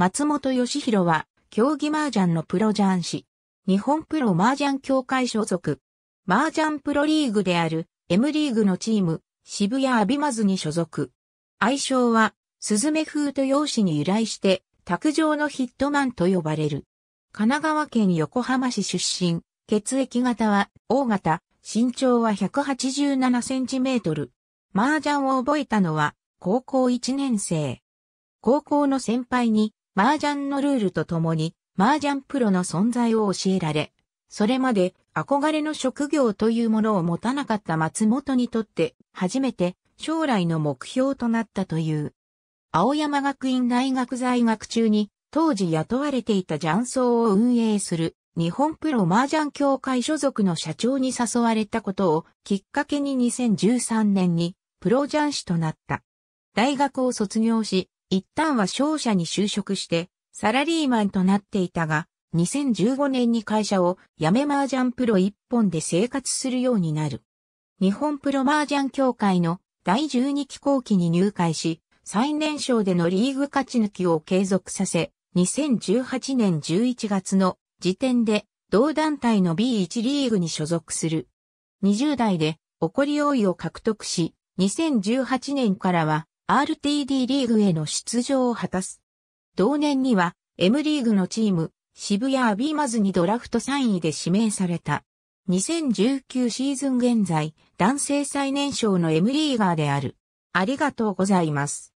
松本義弘は、競技麻雀のプロ雀士。日本プロ麻雀協会所属。麻雀プロリーグである M リーグのチーム、渋谷アビマズに所属。愛称は、スズメ風と容姿に由来して、卓上のヒットマンと呼ばれる。神奈川県横浜市出身。血液型は、O 型。身長は187センチメートル。麻雀を覚えたのは、高校1年生。高校の先輩に、麻雀のルールとともに、麻雀プロの存在を教えられ、それまで憧れの職業というものを持たなかった松本にとって初めて将来の目標となったという。青山学院大学在学中に当時雇われていた雀荘を運営する日本プロ麻雀協会所属の社長に誘われたことをきっかけに2013年にプロ雀士となった。大学を卒業し、一旦は商社に就職して、サラリーマンとなっていたが、2015年に会社を辞め麻雀プロ一本で生活するようになる。日本プロ麻雀協会の第12期後期に入会し、最年少でのリーグ勝ち抜きを継続させ、2018年11月の時点で同団体の B1 リーグに所属する。20代で起こり多いを獲得し、2018年からは RTD リーグへの出場を果たす。同年には M リーグのチーム、渋谷アビーマズにドラフト3位で指名された。2019シーズン現在、男性最年少の M リーガーである。ありがとうございます。